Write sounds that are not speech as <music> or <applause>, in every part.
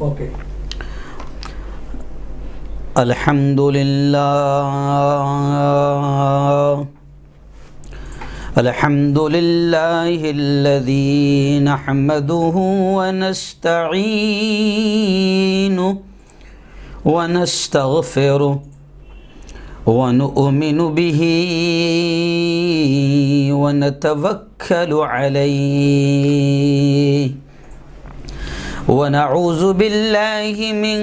Okay. الحمد لله الحمد لله الذي نحمده ونستعينه ونستغفره ونؤمن به ونتوكل عليه ونعوذ بالله من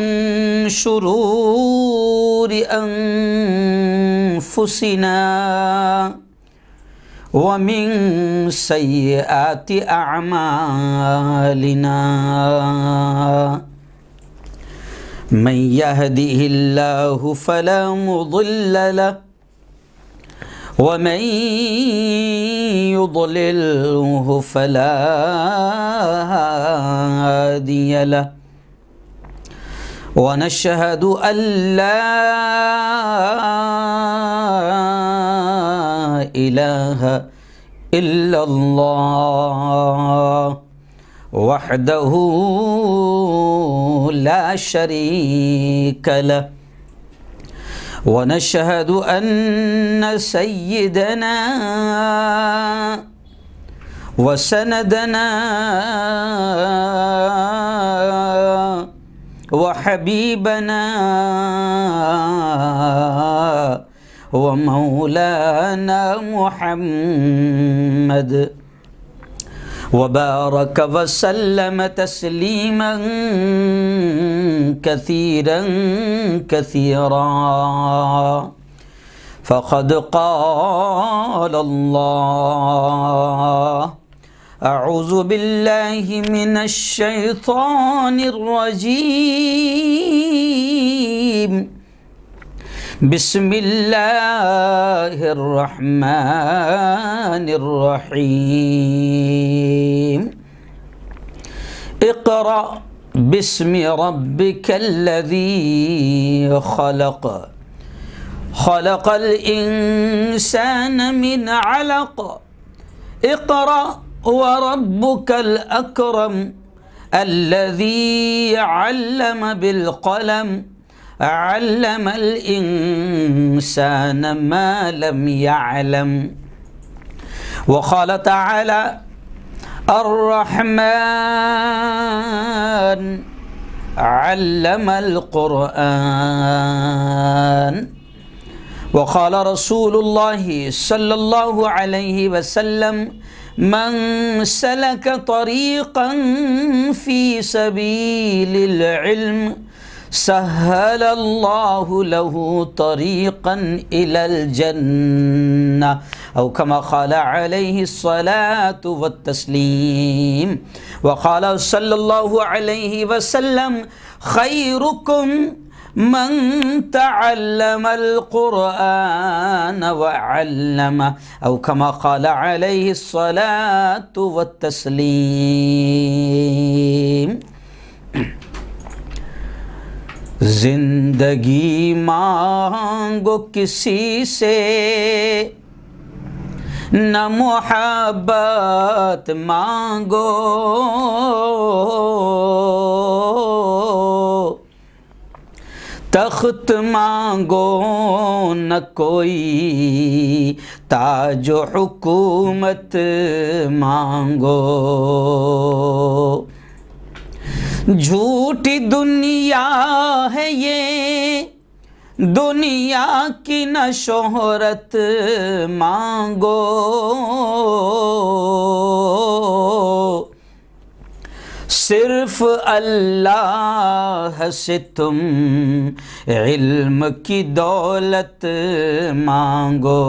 شرور أنفسنا ومن سيئات أعمالنا من يهده الله فلا مضل له ومن يضلله فلا هادي له ونشهد أن لا إله إلا الله وحده لا شريك له ونشهد أن سيدنا وسندنا وحبيبنا ومولانا محمد وبارك وسلم تسليما كثيرا كثيرا فقد قال الله أعوذ بالله من الشيطان الرجيم بسم الله الرحمن الرحيم اقرأ باسم ربك الذي خلق خلق الإنسان من علق اقرأ وربك الأكرم الذي علم بالقلم علم الإنسان ما لم يعلم وقال تعالى الرحمن علم القرآن وقال رسول الله صلى الله عليه وسلم من سلك طريقا في سبيل العلم سهل الله له طريقا إلى الجنة أو كما قال عليه الصلاة والتسليم وقال صلى الله عليه وسلم خيركم من تعلم القرآن وعلمه أو كما قال عليه الصلاة والتسليم जिंदगी मांगो किसी से न मोहब्बत मांगो तख्त मांगो न कोई ताज हुकूमत मांगो झूठी दुनिया है ये दुनिया की न शोहरत मांगो सिर्फ अल्लाह से तुम इल्म की दौलत मांगो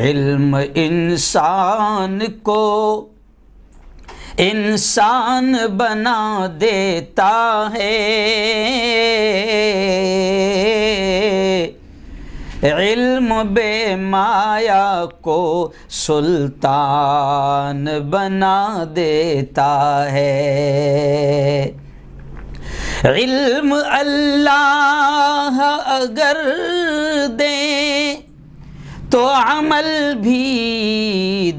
इल्म इंसान को इंसान बना देता है इल्म बे माया को सुल्तान बना देता है इल्म अल्लाह अगर दे तो अमल भी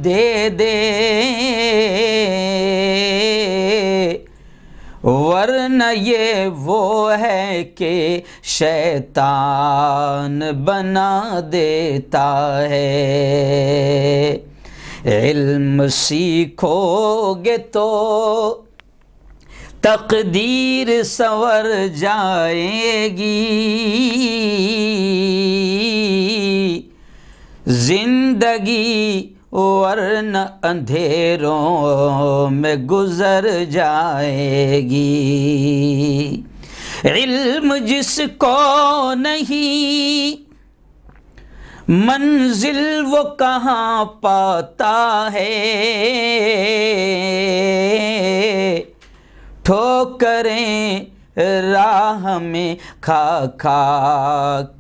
दे दे वर्ण ये वो है कि शैतान बना देता है इल्म सीखोगे तो तकदीर सवर जाएगी जिंदगी वरना अंधेरों में गुजर जाएगी इल्म जिसको नहीं मंजिल वो कहाँ पाता है ठोकरें राह में खा खा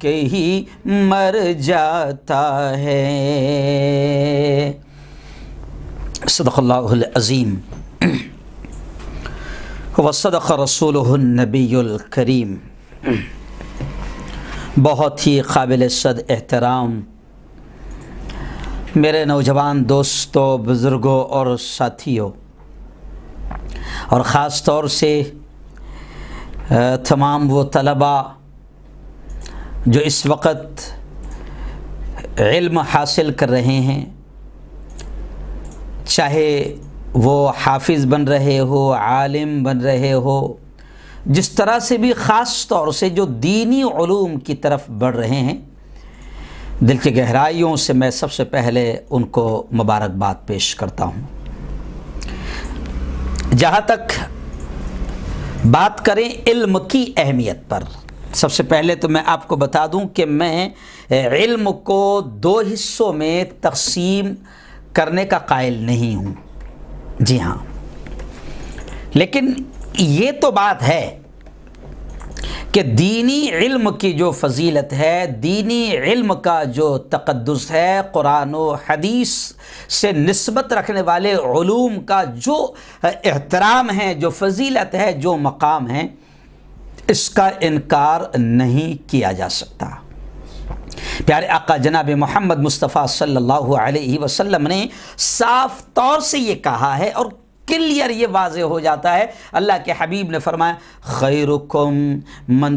के ही मर जाता है सदक़ल्लाज़ीम वसदक करीम बहुत ही काबिल सद एहतराम मेरे नौजवान दोस्तों बुज़ुर्गों और साथियों और ख़ास तौर से तमाम वो तलबा जो इस वक्त इल्म हासिल कर रहे हैं चाहे वो हाफिज़ बन रहे हो आलिम बन रहे हो जिस तरह से भी ख़ास तौर से जो दीनी ूम की तरफ बढ़ रहे हैं दिल की गहराइयों से मैं सबसे पहले उनको मुबारकबाद पेश करता हूँ जहाँ तक बात करें इल्म की अहमियत पर सबसे पहले तो मैं आपको बता दूं कि मैं इल्म को दो हिस्सों में तकसीम करने का कायल नहीं हूं जी हाँ लेकिन ये तो बात है कि दीनी इल्म की जो फजीलत है दीनी इल्म का जो तकदस है कुरान हदीस से नस्बत रखने वाले ूम का जो एहतराम है जो फजीलत है जो मकाम है इसका इनकार नहीं किया जा सकता प्यारे आका जनाब मोहम्मद मुस्तफ़ा सल्लल्लाहु अलैहि वसल्लम ने साफ तौर से ये कहा है और क्लियर ये वाज हो जाता है अल्लाह के हबीब ने फरमाया खैर मन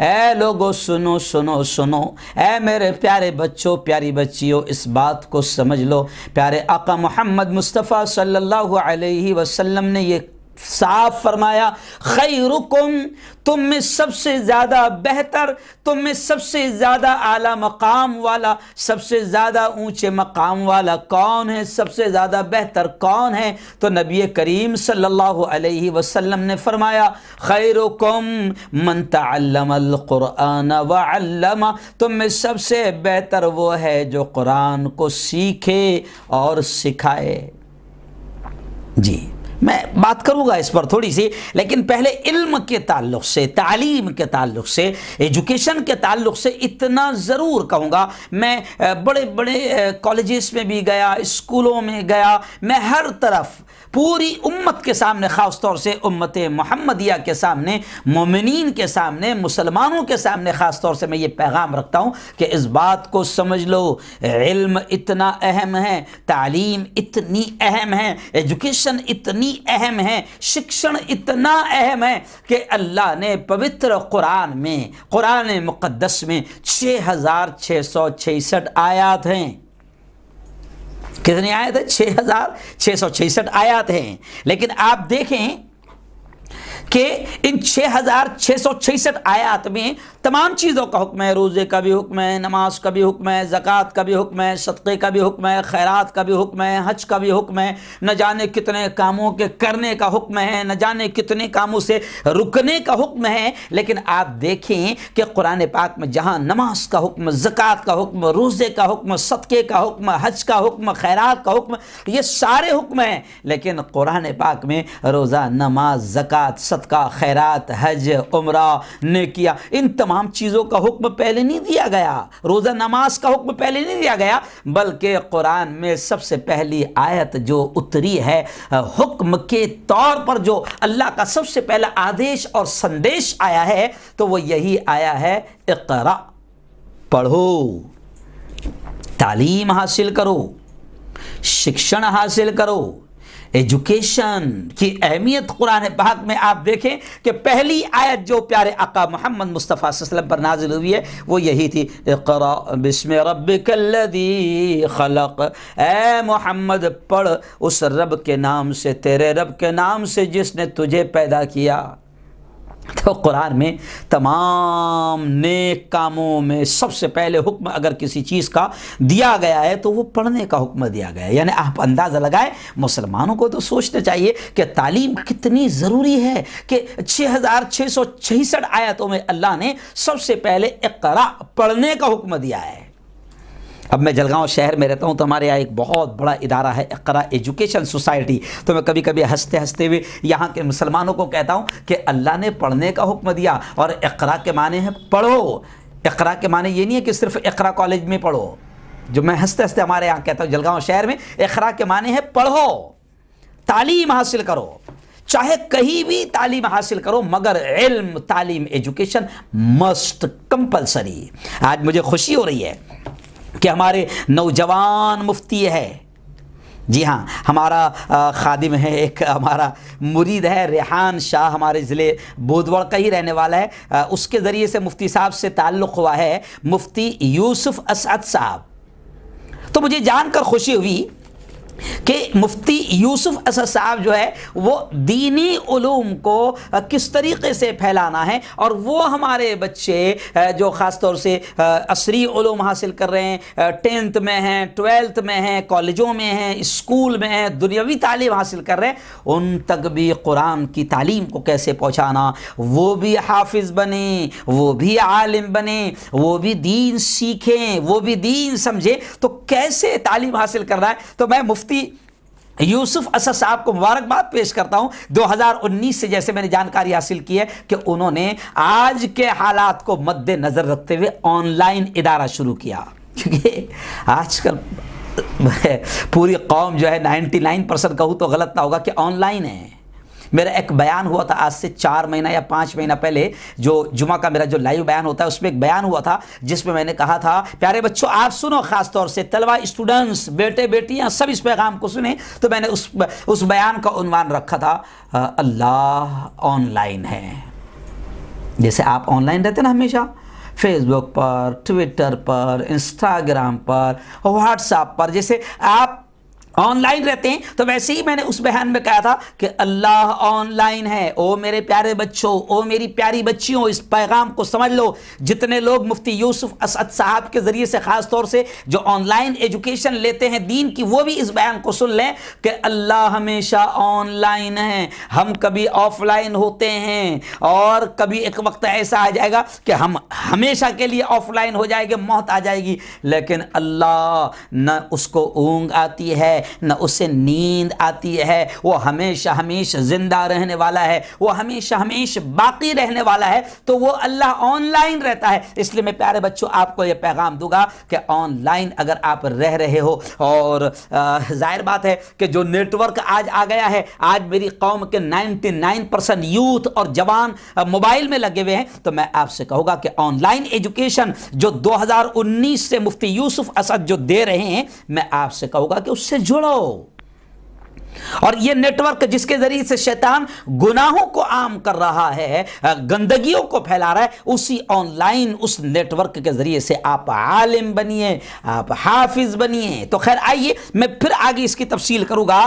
ए लोगो सुनो सुनो सुनो ए मेरे प्यारे बच्चों प्यारी बच्चियों इस बात को समझ लो प्यारे आका मोहम्मद मुस्तफ़ा सल्लल्लाहु अलैहि वसल्लम ने ये साफ फरमाया खैरुकुम तुम में सबसे ज़्यादा बेहतर तुम में सबसे ज़्यादा आला मकाम वाला सबसे ज़्यादा ऊंचे मकाम वाला कौन है सबसे ज़्यादा बेहतर कौन है तो नबी करीम सल्लल्लाहु अलैहि वसल्लम ने फरमाया खैरुकुम मन तल्लमक़ुरान वल्लमा तुम में सबसे बेहतर वो है जो कुरान को सीखे और सिखाए जी मैं बात करूँगा इस पर थोड़ी सी लेकिन पहले इल्म के ताल्लुक से तालीम के ताल्लुक से एजुकेशन के ताल्लुक से इतना ज़रूर कहूँगा मैं बड़े बड़े कॉलेजेस में भी गया स्कूलों में गया मैं हर तरफ पूरी उम्मत के सामने ख़ास तौर से उम्मत महमदिया के सामने मोमिन के सामने मुसलमानों के सामने ख़ास तौर से मैं ये पैगाम रखता हूँ कि इस बात को समझ लो इल्म इतना अहम है तालीम इतनी अहम है एजुकेशन इतनी अहम है शिक्षण इतना अहम है कि अल्लाह ने पवित्र कुरान में कुरान मुक़दस में छः हज़ार छः सौ छसठ आयात हैं कितनी आयत है छह हजार छह सौ छियासठ आयात हैं लेकिन आप देखें कि इन छः हज़ार छः सौ छियासठ आयात में तमाम चीज़ों का हुक्म है रोज़े का भी हुक्म है नमाज का भी हुक्म है ज़क़़त का भी हुक्म है सदक़े का भी हुक्म है खैरात का भी हुक्म है हज का भी हुक्म है न जाने कितने कामों के करने का हुक्म है न जाने कितने कामों से रुकने का हुक्म है लेकिन आप देखें कि कुरान पाक में जहाँ नमाज का हुक्म ज़क़़त का हुक्म रोज़े का हुक्म सदक़े का हुक्म हज का हुक्म खैरात का हुक्म ये सारे हुक्म हैं लेकिन कुरान पाक में रोज़ा नमाज ज़क़़त सदका खैरात हज उम्र ने किया इन तमाम चीज़ों का हुक्म पहले नहीं दिया गया रोज़ा नमाज का हुक्म पहले नहीं दिया गया बल्कि कुरान में सबसे पहली आयत जो उतरी है हुक्म के तौर पर जो अल्लाह का सबसे पहला आदेश और संदेश आया है तो वो यही आया है इकरा पढ़ो तालीम हासिल करो शिक्षण हासिल करो एजुकेशन की अहमियत कुरान पाक में आप देखें कि पहली आयत जो प्यारे अका मोहम्मद मुस्तफ़ा वसलम पर नाजिल हुई है वो यही थी बिस्म रब खलक ए मोहम्मद पढ़ उस रब के नाम से तेरे रब के नाम से जिसने तुझे पैदा किया तो कुरान में तमाम नेक कामों में सबसे पहले हुक्म अगर किसी चीज़ का दिया गया है तो वो पढ़ने का हुक्म दिया गया है यानी आप अंदाज़ा लगाएं मुसलमानों को तो सोचना चाहिए कि तालीम कितनी ज़रूरी है कि छः हज़ार छः सौ छियासठ आयतों में अल्लाह ने सबसे पहले इकरा पढ़ने का हुक्म दिया है अब मैं जलगांव शहर में रहता हूँ तो हमारे यहाँ एक बहुत बड़ा इदारा है अकरा एजुकेशन सोसाइटी तो मैं कभी कभी हंसते हंसते हुए यहाँ के मुसलमानों को कहता हूँ कि अल्लाह ने पढ़ने का हुक्म दिया और अकरा के माने हैं पढ़ो अकरा के माने ये नहीं है कि सिर्फ अकरा कॉलेज में पढ़ो जो मैं हंसते हंसते हमारे यहाँ कहता हूँ जलगांव शहर में इकरा के माने हैं पढ़ो तालीम हासिल करो चाहे कहीं भी तालीम हासिल करो मगर इल्म तालीम एजुकेशन मस्ट कंपलसरी आज मुझे खुशी हो रही है कि हमारे नौजवान मुफ्ती है जी हाँ हमारा खादिम है एक हमारा मुरीद है रेहान शाह हमारे ज़िले बोधवड़ का ही रहने वाला है उसके ज़रिए से मुफ्ती साहब से ताल्लुक़ हुआ है मुफ्ती यूसुफ असद साहब तो मुझे जानकर खुशी हुई कि मुफ्ती यूसुफ असद साहब जो है वो दीनी उलूम को किस तरीके से फैलाना है और वो हमारे बच्चे जो ख़ास तौर से असरी उलूम हासिल कर रहे हैं टेंथ में हैं ट्वेल्थ में हैं कॉलेजों में हैं स्कूल में हैं दुनियावी तालीम हासिल कर रहे हैं उन तक भी कुरान की तालीम को कैसे पहुँचाना वो भी हाफिज़ बने वो भी आलिम बने वो भी दीन सीखें वो भी दीन समझें तो कैसे तालीम हासिल कर रहा है तो मैं मुफ्ती मुफ्ती यूसुफ असद साहब को मुबारकबाद पेश करता हूं 2019 से जैसे मैंने जानकारी हासिल की है कि उन्होंने आज के हालात को मद्देनज़र रखते हुए ऑनलाइन इदारा शुरू किया क्योंकि आजकल पूरी कौम जो है 99 परसेंट कहूँ तो गलत ना होगा कि ऑनलाइन है मेरा एक बयान हुआ था आज से चार महीना या पाँच महीना पहले जो जुमा का मेरा जो लाइव बयान होता है उसमें एक बयान हुआ था जिसमें मैंने कहा था प्यारे बच्चों आप सुनो खासतौर से तलबा स्टूडेंट्स बेटे बेटियाँ सब इस पैगाम को सुने तो मैंने उस उस बयान का उनवान रखा था अल्लाह ऑनलाइन है जैसे आप ऑनलाइन रहते ना हमेशा फेसबुक पर ट्विटर पर इंस्टाग्राम पर व्हाट्सएप पर जैसे आप ऑनलाइन रहते हैं तो वैसे ही मैंने उस बयान में कहा था कि अल्लाह ऑनलाइन है ओ मेरे प्यारे बच्चों ओ मेरी प्यारी बच्चियों इस पैगाम को समझ लो जितने लोग मुफ्ती यूसुफ असद साहब के ज़रिए से ख़ास तौर से जो ऑनलाइन एजुकेशन लेते हैं दीन की वो भी इस बयान को सुन लें कि अल्लाह हमेशा ऑनलाइन है हम कभी ऑफलाइन होते हैं और कभी एक वक्त ऐसा आ जाएगा कि हम हमेशा के लिए ऑफलाइन हो जाएंगे मौत आ जाएगी लेकिन अल्लाह न उसको ऊँग आती है न उसे नींद आती है वो हमेशा हमेशा ज़िंदा रहने वाला है वो हमेशा हमेशा बाकी रहने वाला है तो वो अल्लाह ऑनलाइन रहता है इसलिए मैं प्यारे बच्चों आपको ये पैगाम दूंगा कि ऑनलाइन अगर आप रह रहे हो और ज़ाहिर बात है कि जो नेटवर्क आज आ गया है आज मेरी कौम के 99 परसेंट यूथ और जवान मोबाइल में लगे हुए हैं तो मैं आपसे कहूंगा कि ऑनलाइन एजुकेशन जो 2019 से मुफ्ती यूसुफ असद जो दे रहे हैं मैं आपसे कहूंगा कि उससे जुड़ छोड़ो और ये नेटवर्क जिसके जरिए से शैतान गुनाहों को आम कर रहा है गंदगियों को फैला रहा है उसी ऑनलाइन उस नेटवर्क के जरिए से आप आलिम बनिए आप हाफिज बनिए तो खैर आइए मैं फिर आगे इसकी तफसील करूंगा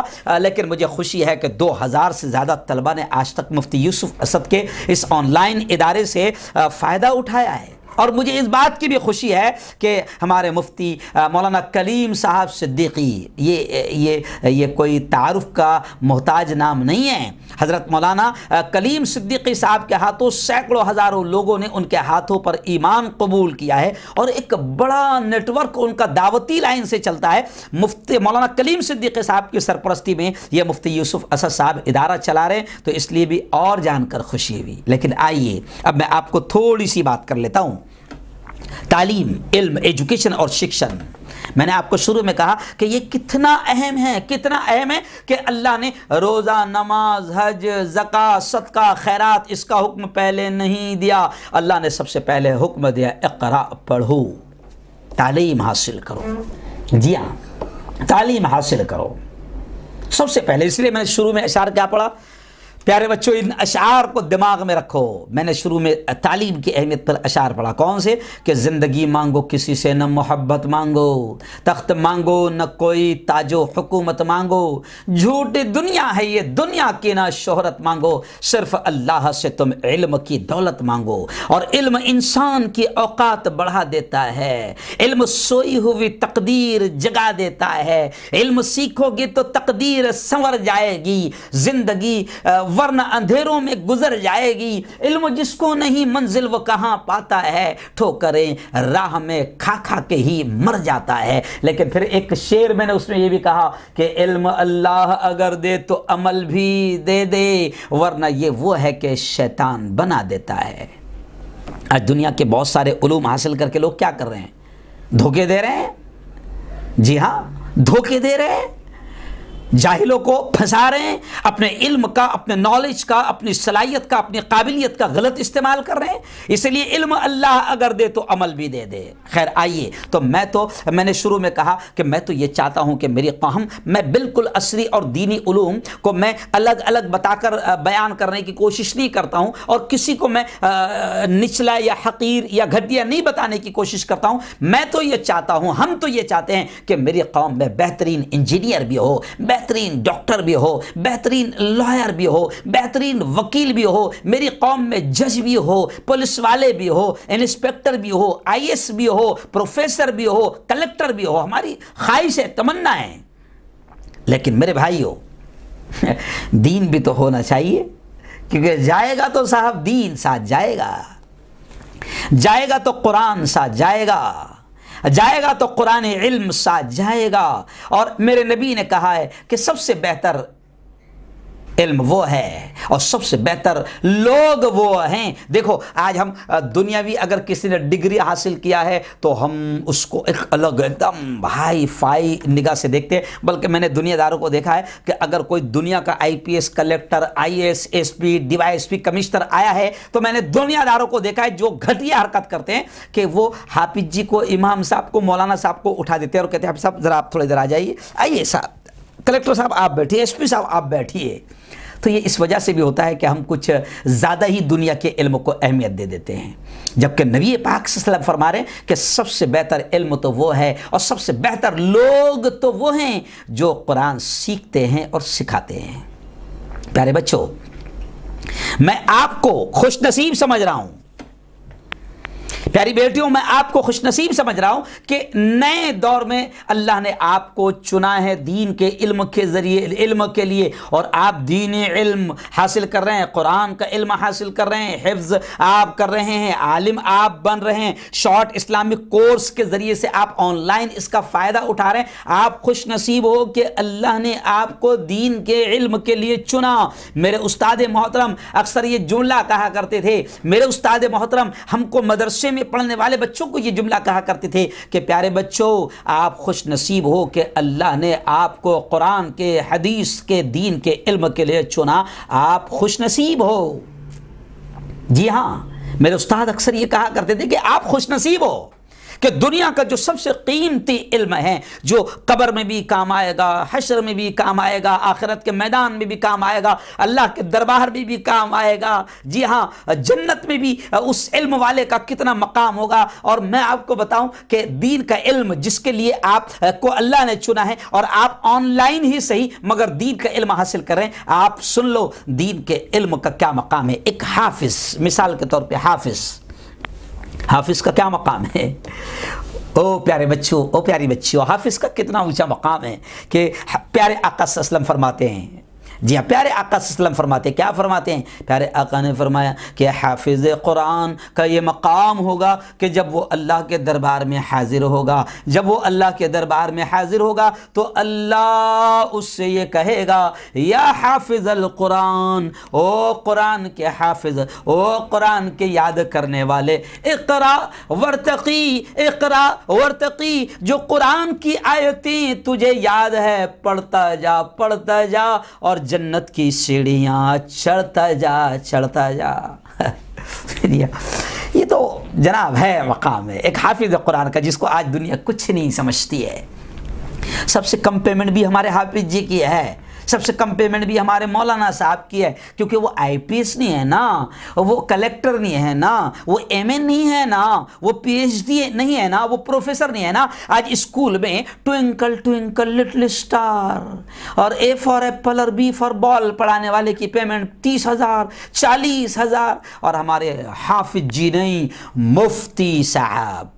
लेकिन मुझे खुशी है कि 2000 से ज़्यादा तलबा ने आज तक मुफ्ती यूसुफ असद के इस ऑनलाइन इदारे से फ़ायदा उठाया है और मुझे इस बात की भी खुशी है कि हमारे मुफ्ती मौलाना कलीम साहब सिद्दीकी ये ये ये कोई तारफ़ का मोहताज नाम नहीं है हज़रत मौलाना कलीम सिद्दीकी साहब के हाथों सैकड़ों हज़ारों लोगों ने उनके हाथों पर ईमान कबूल किया है और एक बड़ा नेटवर्क उनका दावती लाइन से चलता है मुफ्ती मौलाना कलीम सिद्दीकी साहब की सरपरस्ती में ये मुफ्ती यूसुफ असद साहब इदारा चला रहे हैं तो इसलिए भी और जानकर खुशी हुई लेकिन आइए अब मैं आपको थोड़ी सी बात कर लेता हूँ तालीम इल्म एजुकेशन और शिक्षण मैंने आपको शुरू में कहा कि ये कितना अहम है कितना अहम है कि अल्लाह ने रोज़ा नमाज हज ज़क़ा सदका खैरात इसका हुक्म पहले नहीं दिया अल्लाह ने सबसे पहले हुक्म दिया इकरा पढ़ो तालीम हासिल करो जी हाँ तालीम हासिल करो सबसे पहले इसलिए मैंने शुरू में इशार क्या पढ़ा प्यारे बच्चों इन अशार को दिमाग में रखो मैंने शुरू में तालीम की अहमियत पर अशार पढ़ा कौन से कि ज़िंदगी मांगो किसी से न मोहब्बत मांगो तख्त मांगो न कोई ताजो हुकूमत मांगो झूठी दुनिया है ये दुनिया की ना शोहरत मांगो सिर्फ अल्लाह से तुम इल्म की दौलत मांगो और इल्म इंसान की औकात बढ़ा देता है इल्म सोई हुई तकदीर जगा देता है इल्म सीखोगे तो तकदीर संवर जाएगी ज़िंदगी वरना अंधेरों में गुजर जाएगी इल्म जिसको नहीं मंजिल वो कहाँ पाता है ठोकरें राह में खा खा के ही मर जाता है लेकिन फिर एक शेर मैंने उसमें ये भी कहा कि इल्म अल्लाह अगर दे तो अमल भी दे दे वरना ये वो है कि शैतान बना देता है आज दुनिया के बहुत सारे उलूम हासिल करके लोग क्या कर रहे हैं धोखे दे रहे हैं जी हाँ धोखे दे रहे हैं जाहिलों को फंसा रहे हैं अपने इल्म का अपने नॉलेज का अपनी सलाहियत का अपनी काबिलियत का गलत इस्तेमाल कर रहे हैं इसलिए इल्म अल्लाह अगर दे तो अमल भी दे दे खैर आइए तो मैं तो मैंने शुरू में कहा कि मैं तो ये चाहता हूँ कि मेरी कहम मैं बिल्कुल असरी और दीनी ूम को मैं अलग अलग बताकर बयान करने की कोशिश नहीं करता हूँ और किसी को मैं निचला या हकीर या घटिया नहीं बताने की कोशिश करता हूँ मैं तो ये चाहता हूँ हम तो ये चाहते हैं कि मेरी कौम में बेहतरीन इंजीनियर भी हो बेहतरीन डॉक्टर भी हो बेहतरीन लॉयर भी हो बेहतरीन वकील भी हो मेरी कौम में जज भी हो पुलिस वाले भी हो इंस्पेक्टर भी हो आई भी हो प्रोफेसर भी हो कलेक्टर भी हो हमारी ख्वाहिश है तमन्ना है लेकिन मेरे भाई हो <laughs> दीन भी तो होना चाहिए क्योंकि जाएगा तो साहब दीन साथ जाएगा जाएगा तो कुरान साथ जाएगा जाएगा तो कुरान इल्म साथ जाएगा और मेरे नबी ने कहा है कि सबसे बेहतर इल्म वो है और सबसे बेहतर लोग वो हैं देखो आज हम दुनियावी अगर किसी ने डिग्री हासिल किया है तो हम उसको एक अलग एकदम हाई फाई निगाह से देखते हैं बल्कि मैंने दुनियादारों को देखा है कि अगर कोई दुनिया का IPS collector IAS SP DYSP commissioner आया है तो मैंने दुनियादारों को देखा है जो घटिया हरकत करते हैं कि वो हाफिज जी को इमाम साहब को मौलाना साहब को उठा देते हैं और कहते हैं साहब ज़रा आप थोड़ी देर आ जाइए आइए साहब कलेक्टर साहब आप बैठिए एसपी साहब आप बैठिए तो ये इस वजह से भी होता है कि हम कुछ ज़्यादा ही दुनिया के इल्म को अहमियत दे देते हैं जबकि नबी पाक सल्लम फरमा रहे हैं कि सबसे बेहतर इल्म तो वो है और सबसे बेहतर लोग तो वो हैं जो कुरान सीखते हैं और सिखाते हैं प्यारे बच्चों मैं आपको खुश नसीब समझ रहा हूँ प्यारी बेटियों मैं आपको खुशनसीब समझ रहा हूं कि नए दौर में अल्लाह ने आपको चुना है दीन के इल्म के ज़रिए इल्म के लिए और आप दीन इल्म हासिल कर रहे हैं कुरान का इल्म हासिल कर रहे हैं हिफ्ज़ आप कर रहे हैं आलिम आप बन रहे हैं शॉर्ट इस्लामिक कोर्स के ज़रिए से आप ऑनलाइन इसका फ़ायदा उठा रहे हैं आप खुश नसीब हो कि अल्लाह ने आपको दीन के इल्म के लिए चुना मेरे उस्ताद मोहतरम अक्सर ये जुमला कहा करते थे मेरे उस्ताद मोहतरम हमको मदरसे में में पढ़ने वाले बच्चों को ये जुमला कहा करते थे कि प्यारे बच्चों आप खुश नसीब हो कि अल्लाह ने आपको कुरान के हदीस के दीन के इल्म के लिए चुना आप खुश नसीब हो जी हाँ मेरे उस्ताद अक्सर ये कहा करते थे कि आप खुश नसीब हो कि दुनिया का जो सबसे कीमती इल्म है जो कबर में भी काम आएगा हशर में भी काम आएगा आखिरत के मैदान में भी काम आएगा अल्लाह के दरबार में भी काम आएगा जी हाँ जन्नत में भी उस इल्म वाले का कितना मकाम होगा और मैं आपको बताऊं कि दीन का इल्म जिसके लिए आप को अल्लाह ने चुना है और आप ऑनलाइन ही सही मगर दीन का इल्म हासिल करें आप सुन लो दीन के इल्म का क्या मकाम है एक हाफिज मिसाल के तौर पर हाफिज़ हाफिज़ का क्या मकाम है ओ प्यारे बच्चों ओ प्यारी बच्चियों हाफिज़ का कितना ऊंचा मकाम है कि प्यारे आकाश असलम फरमाते हैं जी हाँ प्यारे आका फरमाते हैं क्या फरमाते हैं प्यारे आका ने फरमाया कि हाफिज़ कुरान का ये मकाम होगा कि जब वो अल्लाह के दरबार में हाजिर होगा जब वो अल्लाह के दरबार में हाजिर होगा तो अल्लाह उससे ये कहेगा या हाफिज़ कुरान ओ कुरान के हाफिज ओ कुरान के याद करने वाले इकरा वर्तकी इकरा वर्तकी जो कुरान की आयतें तुझे याद है पढ़ता जा पढ़ता जा और जन्नत की सीढ़ियाँ चढ़ता जा चढ़ता जा <laughs> ये तो जनाब है मकाम है एक हाफिज़ कुरान का जिसको आज दुनिया कुछ नहीं समझती है सबसे कम पेमेंट भी हमारे हाफिज जी की है सबसे कम पेमेंट भी हमारे मौलाना साहब की है क्योंकि वो आईपीएस नहीं है ना वो कलेक्टर नहीं है ना वो एमएन नहीं है ना वो पीएचडी नहीं है ना वो प्रोफेसर नहीं है ना आज स्कूल में ट्विंकल ट्विंकल लिटिल स्टार और ए फॉर एप्पल और बी फॉर बॉल पढ़ाने वाले की पेमेंट तीस हज़ार चालीस हज़ार और हमारे हाफिज जी नहीं मुफ्ती साहब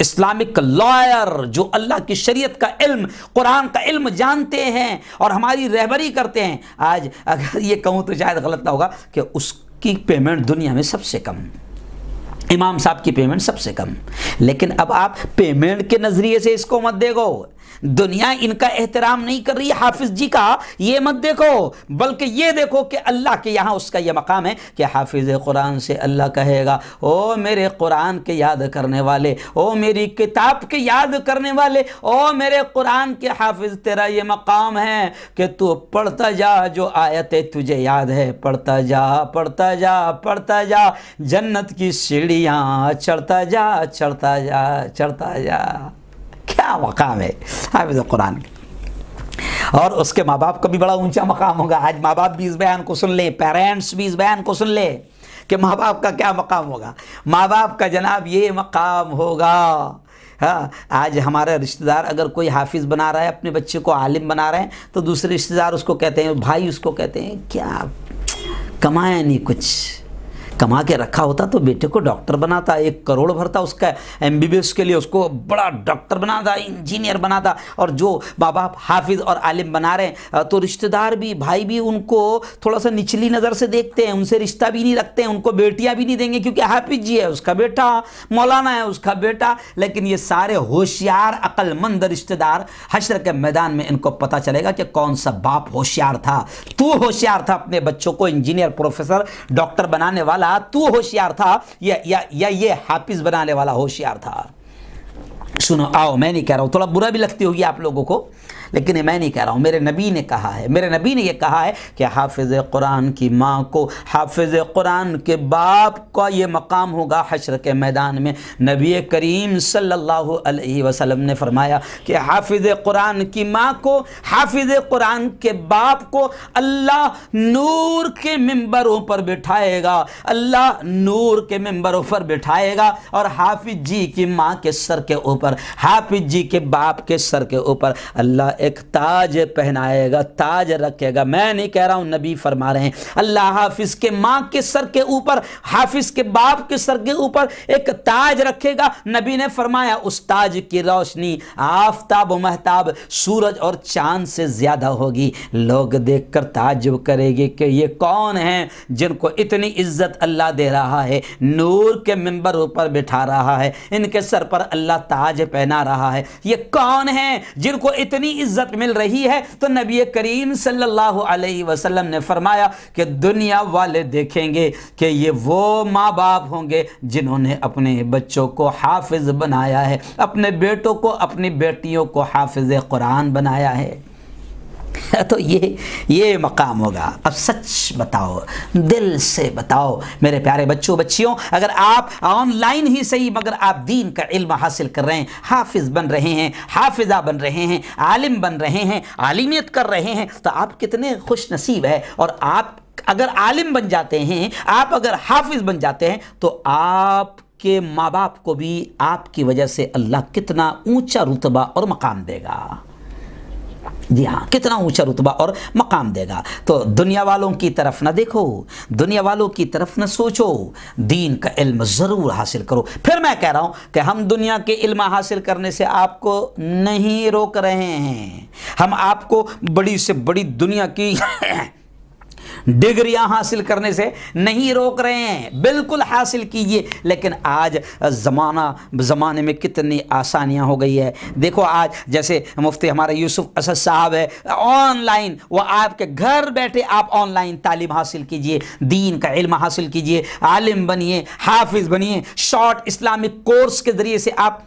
इस्लामिक लॉयर जो अल्लाह की शरीयत का इल्म कुरान का इल्म जानते हैं और हमारी रहबरी करते हैं आज अगर ये कहूँ तो शायद गलत ना होगा कि उसकी पेमेंट दुनिया में सबसे कम इमाम साहब की पेमेंट सबसे कम लेकिन अब आप पेमेंट के नज़रिए से इसको मत देखो दुनिया इनका एहतराम नहीं कर रही हाफिज जी का ये मत देखो बल्कि ये देखो कि अल्लाह के यहाँ उसका यह मकाम है कि हाफिज कुरान से अल्लाह कहेगा ओ मेरे कुरान के याद करने वाले ओ मेरी किताब के याद करने वाले ओ मेरे कुरान के हाफिज तेरा ये मकाम है कि तू पढ़ता जा जो आयतें तुझे याद है पढ़ता जा पढ़ता जा पढ़ता जा जन्नत की सीढ़ियाँ चढ़ता जा चढ़ता जा चढ़ता जा क्या मकाम है हाफिज़ कुरान का और उसके माँ बाप का भी बड़ा ऊंचा मकाम होगा आज माँ बाप भी इस बयान को सुन ले पेरेंट्स भी इस बयान को सुन ले कि माँ बाप का क्या मकाम होगा माँ बाप का जनाब ये मकाम होगा हाँ आज हमारे रिश्तेदार अगर कोई हाफिज़ बना रहा है अपने बच्चे को आलिम बना रहे हैं तो दूसरे रिश्तेदार उसको कहते हैं भाई उसको कहते हैं क्या कमाया नहीं कुछ कमा के रखा होता तो बेटे को डॉक्टर बनाता एक करोड़ भरता उसका एम के लिए उसको बड़ा डॉक्टर बनाता इंजीनियर बनाता और जो माँ बाप हाफिज़ और आलिम बना रहे हैं तो रिश्तेदार भी भाई भी उनको थोड़ा सा निचली नज़र से देखते हैं उनसे रिश्ता भी नहीं रखते हैं उनको बेटियाँ भी नहीं देंगे क्योंकि हाफिज़ जी है उसका बेटा मौलाना है उसका बेटा लेकिन ये सारे होशियार अक्लमंद रिश्तेदार हशर के मैदान में इनको पता चलेगा कि कौन सा बाप होशियार था तू होशियार था अपने बच्चों को इंजीनियर प्रोफेसर डॉक्टर बनाने वाला था तू होशियार था या या या ये हाफिज बनाने वाला होशियार था सुनो आओ मैं नहीं कह रहा हूं थोड़ा बुरा भी लगती होगी आप लोगों को लेकिन मैं नहीं कह रहा हूँ मेरे नबी ने कहा है मेरे नबी ने यह कहा है कि हाफिज़ कुरान की माँ को हाफिज़ कुरान के बाप का ये मकाम होगा हशर के मैदान में नबी करीम सल्लल्लाहु अलैहि वसल्लम ने फरमाया कि हाफिज़ कुरान की माँ को हाफिज़ कुरान के बाप को अल्लाह नूर के मंबरों पर बिठाएगा अल्लाह नूर के मंबरों पर बिठाएगा और हाफिज जी की माँ के सर के ऊपर हाफिज जी के बाप के सर के ऊपर अल्लाह एक ताज पहनाएगा ताज रखेगा मैं नहीं कह रहा हूं नबी फरमा रहे हैं अल्लाह हाफिज़ के माँ के सर के ऊपर हाफिज़ के बाप के सर के ऊपर एक ताज रखेगा नबी ने फरमाया उस ताज की रोशनी आफ्ताब महताब सूरज और चांद से ज़्यादा होगी लोग देख कर ताजुब करेंगे कि ये कौन है जिनको इतनी इज्जत अल्लाह दे रहा है नूर के मंबर ऊपर बिठा रहा है इनके सर पर अल्लाह ताज पहना रहा है ये कौन है जिनको इतनी इज़्ज़त मिल रही है तो नबी करीम सल्लल्लाहु अलैहि वसल्लम ने फरमाया कि दुनिया वाले देखेंगे कि ये वो माँ बाप होंगे जिन्होंने अपने बच्चों को हाफिज़ बनाया है अपने बेटों को अपनी बेटियों को हाफिज़ कुरान बनाया है <laughs> तो ये ये मकाम होगा अब सच बताओ दिल से बताओ मेरे प्यारे बच्चों बच्चियों अगर आप ऑनलाइन ही सही मगर आप दीन का इल्म हासिल कर रहे हैं हाफिज बन रहे हैं हाफिजा बन रहे हैं आलिम बन रहे हैं आलिमियत कर रहे हैं तो आप कितने खुश नसीब है और आप अगर आलिम बन जाते हैं आप अगर हाफिज बन जाते हैं तो आप के माँ बाप को भी आपकी वजह से अल्लाह कितना ऊंचा रुतबा और मकाम देगा जी हाँ कितना ऊंचा रुतबा और मकाम देगा तो दुनिया वालों की तरफ ना देखो दुनिया वालों की तरफ ना सोचो दीन का इल्म ज़रूर हासिल करो फिर मैं कह रहा हूँ कि हम दुनिया के इल्म हासिल करने से आपको नहीं रोक रहे हैं हम आपको बड़ी से बड़ी दुनिया की <laughs> डिग्रियां हासिल करने से नहीं रोक रहे हैं बिल्कुल हासिल कीजिए लेकिन आज ज़माना ज़माने में कितनी आसानियां हो गई है देखो आज जैसे मुफ्ती हमारे यूसुफ असद साहब है ऑनलाइन वह आपके घर बैठे आप ऑनलाइन तालीम हासिल कीजिए दीन का इल्म हासिल कीजिए आलिम बनिए हाफिज़ बनिए शॉर्ट इस्लामिक कोर्स के ज़रिए से आप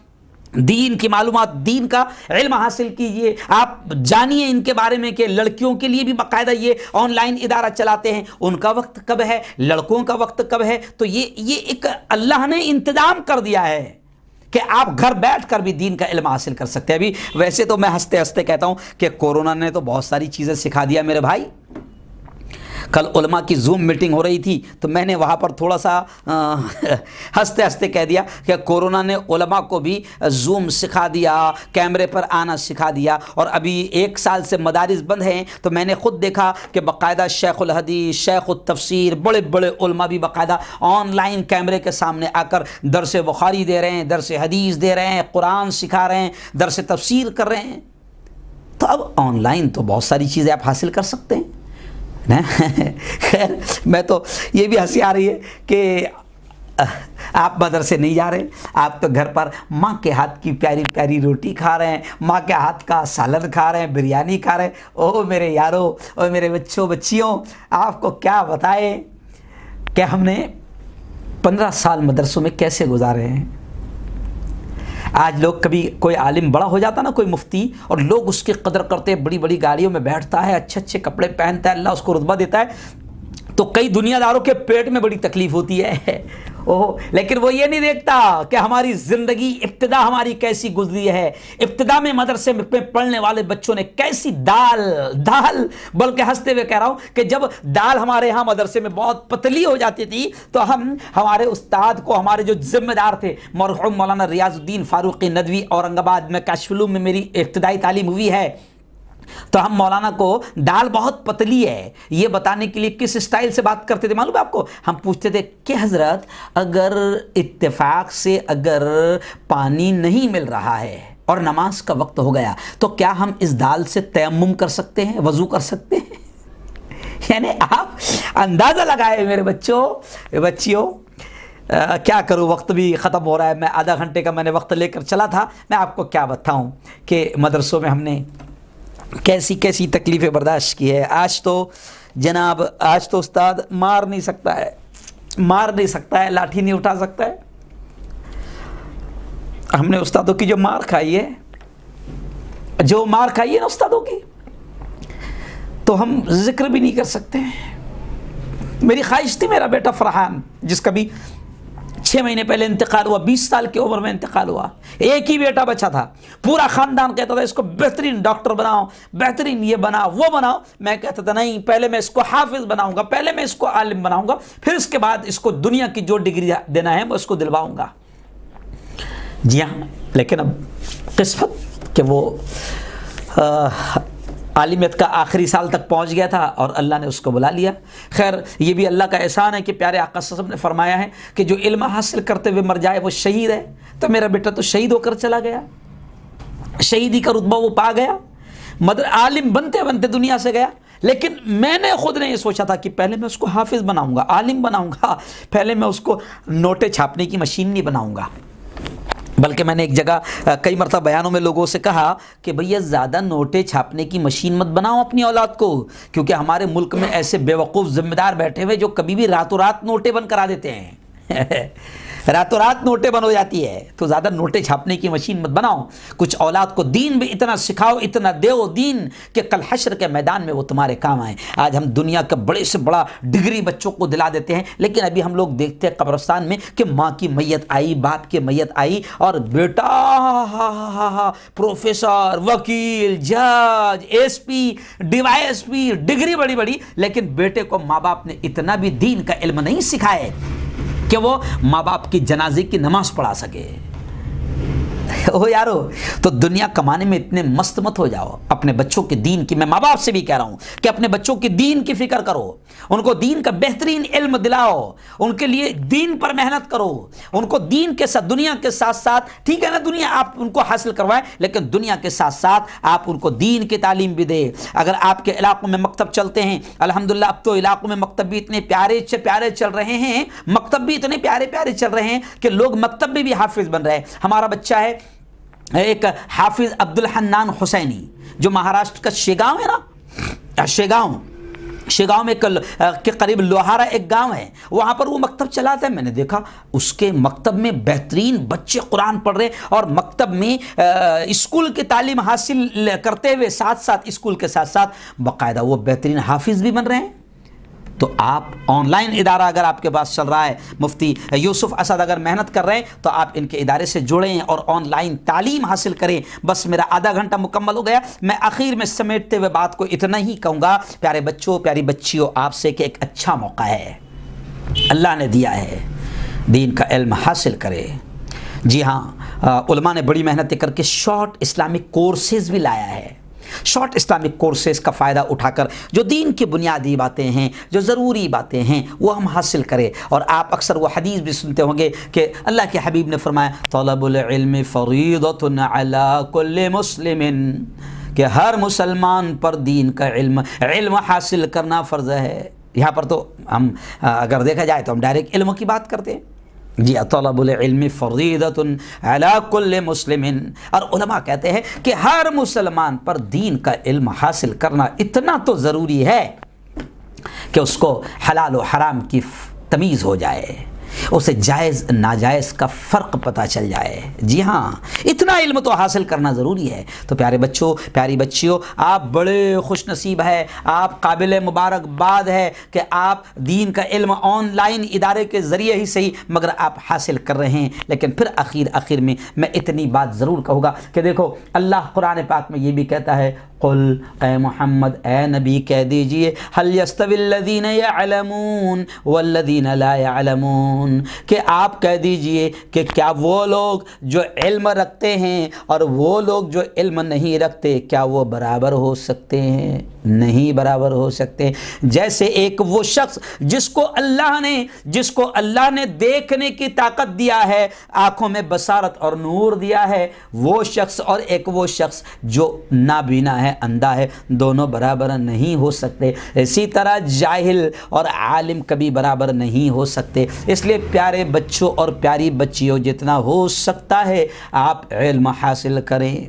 दीन की मालूम दीन का इल्म हासिल कीजिए आप जानिए इनके बारे में कि लड़कियों के लिए भी बाकायदा ये ऑनलाइन इदारा चलाते हैं उनका वक्त कब है लड़कों का वक्त कब है तो ये ये एक अल्लाह ने इंतज़ाम कर दिया है कि आप घर बैठ कर भी दीन का इल्म हासिल कर सकते हैं अभी वैसे तो मैं हंसते हंसते कहता हूँ कि कोरोना ने तो बहुत सारी चीज़ें सिखा दिया मेरे भाई कल उलमा की जूम मीटिंग हो रही थी तो मैंने वहाँ पर थोड़ा सा <laughs> हंसते हंसते कह दिया कि कोरोना ने उलमा को भी जूम सिखा दिया कैमरे पर आना सिखा दिया और अभी एक साल से मदारस बंद हैं तो मैंने ख़ुद देखा कि बाकायदा शेख़ुलहदीस शेख तफसर बड़े बड़े उलमा भी बाकायदा ऑनलाइन कैमरे के सामने आकर दरस बुखारी दे रहे हैं दरस हदीस दे रहे हैं कुरान सिखा रहे हैं दरस तफसीर कर रहे हैं तो अब ऑनलाइन तो बहुत सारी चीज़ें आप हासिल कर सकते हैं खैर मैं तो ये भी हंसी आ रही है कि आप मदरसे नहीं जा रहे आप तो घर पर माँ के हाथ की प्यारी प्यारी रोटी खा रहे हैं माँ के हाथ का सालन खा रहे हैं बिरयानी खा रहे हैं ओ मेरे यारों और मेरे बच्चों बच्चियों आपको क्या बताएं कि हमने पंद्रह साल मदरसों में कैसे गुजारे हैं आज लोग कभी कोई आलिम बड़ा हो जाता ना कोई मुफ्ती और लोग उसकी कदर करते बड़ी बड़ी गाड़ियों में बैठता है अच्छे अच्छे कपड़े पहनता है अल्लाह उसको रुतबा देता है तो कई दुनियादारों के पेट में बड़ी तकलीफ़ होती है ओहो लेकिन वो ये नहीं देखता कि हमारी ज़िंदगी इब्तदा हमारी कैसी गुजरी है इब्तदा में मदरसे में पढ़ने वाले बच्चों ने कैसी दाल दाल बल्कि हंसते हुए कह रहा हूं कि जब दाल हमारे यहाँ मदरसे में बहुत पतली हो जाती थी तो हम हमारे उस्ताद को हमारे जो जिम्मेदार थे मरहूम मौलाना रियाजुद्दीन फारूकी नदवी औरंगाबाद में काशफलूम में मेरी इब्तदाई तालीम हुई है तो हम मौलाना को दाल बहुत पतली है ये बताने के लिए किस स्टाइल से बात करते थे मालूम है आपको हम पूछते थे कि हज़रत अगर इत्तेफाक से अगर पानी नहीं मिल रहा है और नमाज का वक्त हो गया तो क्या हम इस दाल से तयम कर सकते हैं वज़ू कर सकते हैं <laughs> यानी आप अंदाज़ा लगाए मेरे बच्चों बच्चियों आ, क्या करूं वक्त भी ख़त्म हो रहा है मैं आधा घंटे का मैंने वक्त लेकर चला था मैं आपको क्या बताऊं कि मदरसों में हमने कैसी कैसी तकलीफ़ें बर्दाश्त की है आज तो जनाब आज तो उस्ताद मार नहीं सकता है मार नहीं सकता है लाठी नहीं उठा सकता है हमने उस्तादों की जो मार खाई है जो मार खाई है ना उस्तादों की तो हम जिक्र भी नहीं कर सकते हैं मेरी ख्वाहिश थी मेरा बेटा फरहान जिसका भी छः महीने पहले इंतकाल हुआ बीस साल की उम्र में इंतकाल हुआ एक ही बेटा बचा था पूरा खानदान कहता था इसको बेहतरीन डॉक्टर बनाओ बेहतरीन ये बनाओ वो बनाओ मैं कहता था नहीं पहले मैं इसको हाफिज बनाऊंगा पहले मैं इसको आलिम बनाऊंगा फिर इसके बाद इसको दुनिया की जो डिग्री देना है मैं उसको दिलवाऊंगा जी हाँ लेकिन अब किस्मत कि वो आ, आलिमियत का आखिरी साल तक पहुंच गया था और अल्लाह ने उसको बुला लिया खैर ये भी अल्लाह का एहसान है कि प्यारे आकासम ने फरमाया है कि जो इल्म हासिल करते हुए मर जाए वो शहीद है तो मेरा बेटा तो शहीद होकर चला गया शहीदी का रुतबा वो पा गया मदर आलिम बनते बनते दुनिया से गया लेकिन मैंने खुद ने यह सोचा था कि पहले मैं उसको हाफिज़ बनाऊंगा आलिम बनाऊंगा पहले मैं उसको नोटे छापने की मशीन नहीं बनाऊंगा बल्कि मैंने एक जगह कई मरतब बयानों में लोगों से कहा कि भैया ज़्यादा नोटे छापने की मशीन मत बनाओ अपनी औलाद को क्योंकि हमारे मुल्क में ऐसे बेवकूफ़ ज़िम्मेदार बैठे हुए जो कभी भी रातों रात नोटे बंद करा देते हैं <laughs> रातों रात नोटें बन हो जाती है तो ज़्यादा नोटें छापने की मशीन मत बनाओ कुछ औलाद को दीन भी इतना सिखाओ इतना देव दीन कि कल हशर के मैदान में वो तुम्हारे काम आए आज हम दुनिया का बड़े से बड़ा डिग्री बच्चों को दिला देते हैं लेकिन अभी हम लोग देखते हैं कब्रस्तान में कि माँ की मैयत आई बाप की मैयत आई और बेटा हा हा हा प्रोफेसर वकील जज एस पी पी डिग्री बड़ी बड़ी लेकिन बेटे को माँ बाप ने इतना भी दीन का इल्म नहीं सिखाया कि वो माँ बाप की जनाजे की नमाज पढ़ा सके <laughs> ओ यारो तो दुनिया कमाने में इतने मस्त मत हो जाओ अपने बच्चों के दीन की मैं माँ बाप से भी कह रहा हूँ कि अपने बच्चों की दीन की फिक्र करो उनको दीन का बेहतरीन इल्म दिलाओ उनके लिए दीन पर मेहनत करो उनको दीन के साथ दुनिया के साथ साथ ठीक है ना दुनिया आप उनको हासिल करवाएं लेकिन दुनिया के साथ साथ आप उनको दीन की तालीम भी दें अगर आपके इलाकों में मकतब चलते हैं अलहमदिल्ला अब तो इलाकों में मकतब भी इतने प्यारे प्यारे चल रहे हैं मकतब भी इतने प्यारे प्यारे चल रहे हैं कि लोग मकतब में भी हाफिज बन रहे हैं हमारा बच्चा है एक हाफिज अब्दुल हन्नान हुसैनी जो महाराष्ट्र का शेगांव है ना शेगांव शेगांव में कल के करीब लोहारा एक गांव है वहाँ पर वो मकतब चलाता है मैंने देखा उसके मकतब में बेहतरीन बच्चे कुरान पढ़ रहे और मकतब में स्कूल की तालीम हासिल करते हुए साथ साथ स्कूल के साथ साथ बाकायदा वो बेहतरीन हाफिज़ भी बन रहे हैं तो आप ऑनलाइन इदारा अगर आपके पास चल रहा है मुफ्ती यूसुफ असद अगर मेहनत कर रहे हैं तो आप इनके इदारे से जुड़ें और ऑनलाइन तालीम हासिल करें बस मेरा आधा घंटा मुकम्मल हो गया मैं आखिर में समेटते हुए बात को इतना ही कहूँगा प्यारे बच्चों प्यारी बच्चियों आपसे कि एक अच्छा मौका है अल्लाह ने दिया है दीन का इल्म हासिल करें जी हाँ उलमा ने बड़ी मेहनत करके शॉर्ट इस्लामिक कोर्सेज़ भी लाया है शॉर्ट इस्लामिक कोर्सेज का फ़ायदा उठाकर जो दीन की बुनियादी बातें हैं जो ज़रूरी बातें हैं वो हम हासिल करें और आप अक्सर वो हदीस भी सुनते होंगे कि अल्लाह के हबीब ने फरमाया तलबुल्म फ़रीदतुल्ल मुस्लिम कि हर मुसलमान पर दीन का इल्म इल्म हासिल करना फ़र्ज़ है यहाँ पर तो हम अगर देखा जाए तो हम डायरेक्ट इल्म की बात करते हैं जी तलबलमी फ़रीदतुल मुस्लिम और उलमा कहते हैं कि हर मुसलमान पर दीन का इल्म हासिल करना इतना तो ज़रूरी है कि उसको हलाल व हराम की तमीज़ हो जाए उसे जायज़ नाजायज़ का फ़र्क पता चल जाए जी हाँ इतना इल्म तो हासिल करना ज़रूरी है तो प्यारे बच्चों प्यारी बच्चियों आप बड़े खुश नसीब है आप काबिल मुबारकबाद है कि आप दीन का इल्म ऑनलाइन इदारे के ज़रिए ही सही मगर आप हासिल कर रहे हैं लेकिन फिर आखिर आखिर में मैं इतनी बात ज़रूर कहूँगा कि देखो अल्लाह कुरान पाक में ये भी कहता है कुल ए मोहम्मद ए नबी कह दीजिए हलयस्तविल्लदीन यालमून वल्लदीन लायालमून के आप कह दीजिए कि क्या वो लोग जो इल्म रखते हैं और वो लोग जो इल्म नहीं रखते क्या वो बराबर हो सकते हैं नहीं बराबर हो सकते जैसे एक वो शख्स जिसको अल्लाह ने जिसको अल्लाह ने देखने की ताकत दिया है आँखों में बसारत और नूर दिया है वो शख्स और एक वो शख्स जो नाबीना है अंधा है दोनों बराबर नहीं हो सकते इसी तरह जाहिल और आलिम कभी बराबर नहीं हो सकते इसलिए प्यारे बच्चों और प्यारी बच्चियों जितना हो सकता है आप इल्म हासिल करें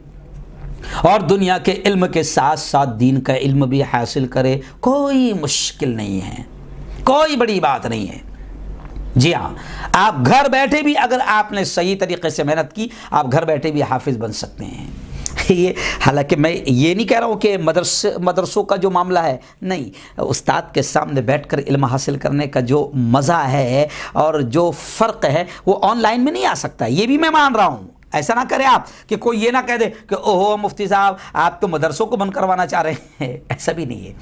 और दुनिया के इल्म के साथ साथ दीन का इल्म भी हासिल करें कोई मुश्किल नहीं है कोई बड़ी बात नहीं है जी हाँ आप घर बैठे भी अगर आपने सही तरीके से मेहनत की आप घर बैठे भी हाफिज़ बन सकते हैं <laughs> ये हालांकि मैं ये नहीं कह रहा हूँ कि मदरस मदरसों का जो मामला है नहीं उस्ताद के सामने बैठकर इल्म हासिल करने का जो मज़ा है और जो फ़र्क है वो ऑनलाइन में नहीं आ सकता ये भी मैं मान रहा हूँ ऐसा ना करें आप कि कोई ये ना कह दे कि ओहो मुफ्ती साहब आप तो मदरसों को बंद करवाना चाह रहे हैं <laughs> ऐसा भी नहीं है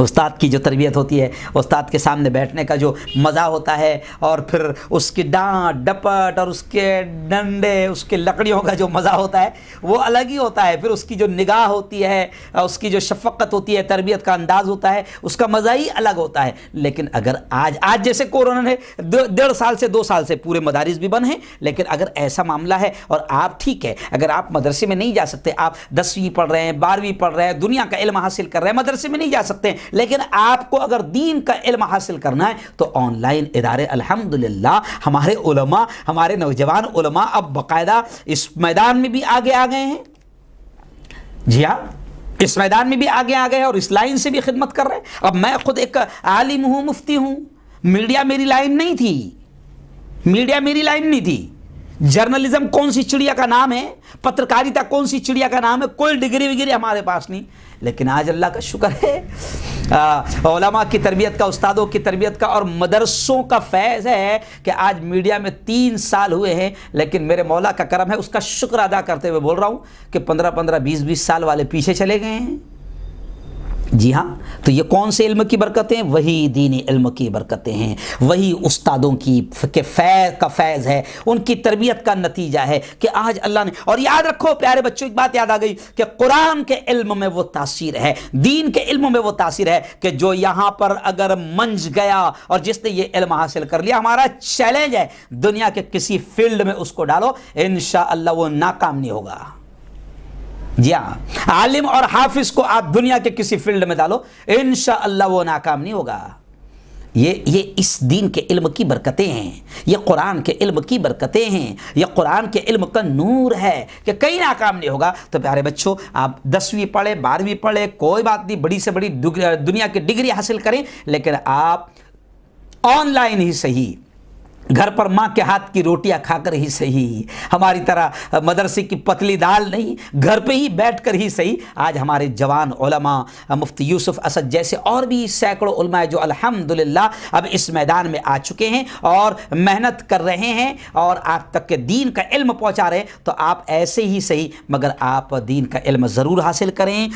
उस्ताद की जो तरबियत होती है उस्ताद के सामने बैठने का जो मज़ा होता है और फिर उसकी डांट डपट और उसके डंडे उसके लकड़ियों का जो मज़ा होता है वो अलग ही होता है फिर उसकी जो निगाह होती है उसकी जो शफक़त होती है तरबियत का अंदाज़ होता है उसका मज़ा ही अलग होता है लेकिन अगर आज आज जैसे कोरोना है डेढ़ साल से दो साल से पूरे मदारस भी बंद हैं लेकिन अगर ऐसा मामला है और आप ठीक है अगर आप मदरसे में नहीं जा सकते आप दसवीं पढ़ रहे हैं बारहवीं पढ़ रहे हैं दुनिया का इल्म हासिल कर रहे हैं मदरसे में नहीं जा सकते लेकिन आपको अगर दीन का इल्म हासिल करना है तो ऑनलाइन इदारे अल्हम्दुलिल्लाह हमारे उलमा हमारे नौजवान उलमा अब बाकायदा इस मैदान में भी आगे आ गए हैं जी हाँ इस मैदान में भी आगे आ गए हैं और इस लाइन से भी खिदमत कर रहे हैं अब मैं खुद एक आलिम हूँ मुफ्ती हूँ मीडिया मेरी लाइन नहीं थी मीडिया मेरी लाइन नहीं थी जर्नलिज्म कौन सी चिड़िया का नाम है पत्रकारिता कौन सी चिड़िया का नाम है कोई डिग्री विग्री हमारे पास नहीं लेकिन आज अल्लाह का शुक्र है ओलमा की तरबियत का उस्तादों की तरबियत का और मदरसों का फैज़ है कि आज मीडिया में तीन साल हुए हैं लेकिन मेरे मौला का करम है उसका शुक्र अदा करते हुए बोल रहा हूँ कि पंद्रह पंद्रह बीस बीस साल वाले पीछे चले गए हैं जी हाँ तो ये कौन से इल्म की बरकतें हैं वही दीन इल्म की बरकतें हैं वही उस्तादों की के फैज़ का फैज़ है उनकी तरबियत का नतीजा है कि आज अल्लाह ने और याद रखो प्यारे बच्चों एक बात याद आ गई कि कुरान के इल्म में वो तासीर है दीन के इल्म में वो तासीर है कि जो यहाँ पर अगर मंज गया और जिसने ये इल्म हासिल कर लिया हमारा चैलेंज है दुनिया के किसी फील्ड में उसको डालो इन वो नाकाम नहीं होगा जी हाँ आलिम और हाफिज को आप दुनिया के किसी फील्ड में डालो इन वो नाकाम नहीं होगा ये ये इस दीन के इल्म की बरकतें हैं ये कुरान के इल्म की बरकतें हैं ये कुरान के इल्म का नूर है कि कहीं नाकाम नहीं होगा तो प्यारे बच्चों आप दसवीं पढ़े बारहवीं पढ़े कोई बात नहीं बड़ी से बड़ी दुनिया की डिग्री हासिल करें लेकिन आप ऑनलाइन ही सही घर पर माँ के हाथ की रोटियाँ खाकर ही सही हमारी तरह मदरसे की पतली दाल नहीं घर पे ही बैठकर ही सही आज हमारे जवान उलमा मुफ्ती यूसुफ असद जैसे और भी सैकड़ों उलमा जो अल्हम्दुलिल्लाह अब इस मैदान में आ चुके हैं और मेहनत कर रहे हैं और आप तक के दीन का इल्म पहुँचा रहे हैं तो आप ऐसे ही सही मगर आप दीन का इल्म ज़रूर हासिल करें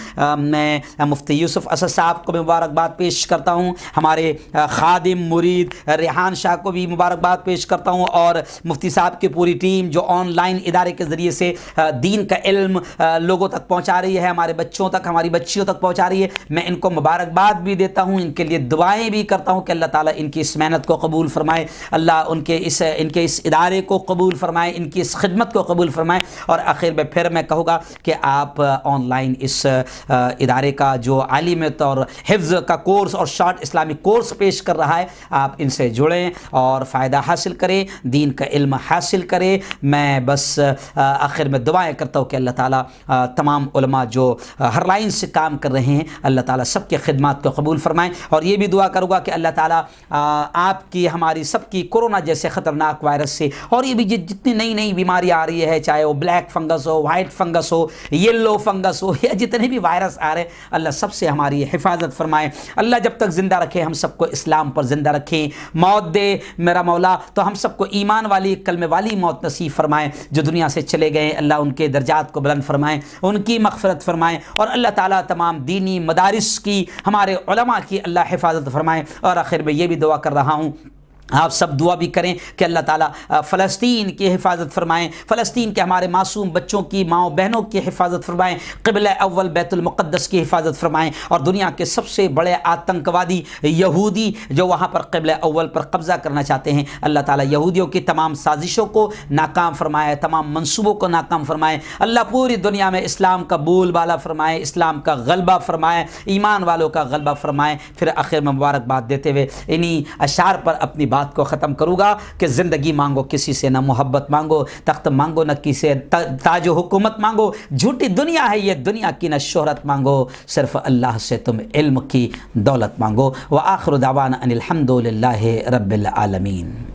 मैं मुफ्ती यूसुफ असद साहब को मुबारकबाद पेश करता हूँ हमारे खादिम मुरीद रेहान शाह को भी मुबारकबाद पेश करता हूँ और मुफ्ती साहब की पूरी टीम जो ऑनलाइन इदारे के ज़रिए से दीन का इल्म लोगों तक पहुँचा रही है हमारे बच्चों तक हमारी बच्चियों तक पहुँचा रही है मैं इनको मुबारकबाद भी देता हूँ इनके लिए दुआएँ भी करता हूँ कि अल्लाह ताली इनकी इस मेहनत को कबूल फरमाए अल्लाह उनके इस इनके इस इदारे को कबूल फरमाए इनकी इस खिदमत को कबूल फरमाए और आखिर में फिर मैं कहूँगा कि आप ऑनलाइन इस इदारे का जो आलिमत और हिफ्ज़ का कोर्स और शॉर्ट इस्लामिक कोर्स पेश कर रहा है आप इनसे जुड़ें और फ़ायदा हासिल करे दीन का इल्म हासिल करे मैं बस आखिर में दुआएं करता हूँ कि अल्लाह ताला तमाम उलमा जो हर लाइन से काम कर रहे हैं अल्लाह ताला सबके खिदमत को कबूल फरमाएं और ये भी दुआ करूँगा कि अल्लाह ताला आपकी हमारी सबकी कोरोना जैसे ख़तरनाक वायरस से और ये भी जितनी नई नई बीमारी आ रही है चाहे वो ब्लैक फंगस हो वाइट फंगस हो येल्लो फंगस हो या जितने भी वायरस आ रहे हैं अल्लाह सबसे हमारी हिफाजत फरमाएं अल्लाह जब तक ज़िंदा रखे हम सबको इस्लाम पर ज़िंदा रखें मौत दे मेरा मौला तो हम सबको ईमान वाली कलमे वाली मौत नसीब फरमाएँ जो दुनिया से चले गए अल्लाह उनके दर्जात को बुलंद फरमाएँ उनकी मफफरत फरमाएँ और अल्लाह ताली तमाम दीनी मदारस की हमारे की अल्लाह हिफाजत फरमाएँ और आखिर में ये भी दुआ कर रहा हूँ आप सब दुआ भी करें कि अल्लाह ताला फ़लस्तीन की हिफाजत फरमाएँ फ़लस्तीन के हमारे मासूम बच्चों की माओ बहनों की हिफाजत फरमाएं कबल अव्वल बैतुलमक़दस की हिफाजत फरमाएँ और दुनिया के सबसे बड़े आतंकवादी यहूदी जो वहाँ पर कबल अव्वल पर कब्ज़ा करना चाहते हैं अल्लाह ताला यहूदियों की तमाम साजिशों को नाकाम फरमाए तमाम मनसूबों को नाकाम फरमाए अल्लाह पूरी दुनिया में इस्लाम का बोल बाला फरमाए इस्लाम का गलबा फरमाए ईमान वालों का गलबा फरमाएँ फिर आखिर में मुबारकबाद देते हुए इन्हीं अशार पर अपनी बात को ख़त्म करूँगा कि ज़िंदगी मांगो किसी से ना मोहब्बत मांगो तख्त मांगो ना किसी ताज हुकूमत मांगो झूठी दुनिया है ये दुनिया की ना शहरत मांगो सिर्फ अल्लाह से तुम इल्म की दौलत मांगो व आखर दावान रबालमीन